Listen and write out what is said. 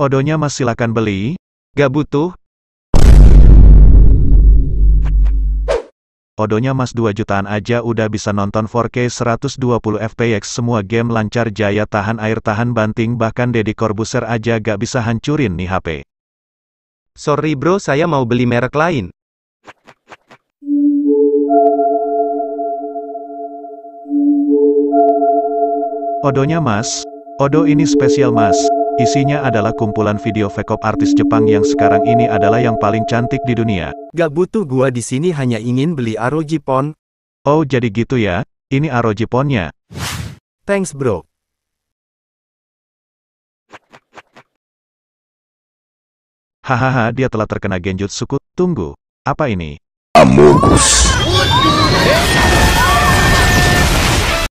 Odonya mas silakan beli, gak butuh. Odonya mas 2 jutaan aja udah bisa nonton 4K 120 fps semua game lancar jaya tahan air tahan banting bahkan Deddy Corbuzier aja gak bisa hancurin nih HP. Sorry bro saya mau beli merek lain. Odonya mas, Odo ini spesial mas. Isinya adalah kumpulan video fake artis Jepang yang sekarang ini adalah yang paling cantik di dunia. Gak butuh gua di sini hanya ingin beli ROG Pon. Oh jadi gitu ya, ini ROG Ponnya. Thanks bro. Hahaha dia telah terkena suku. tunggu. Apa ini? Amogus.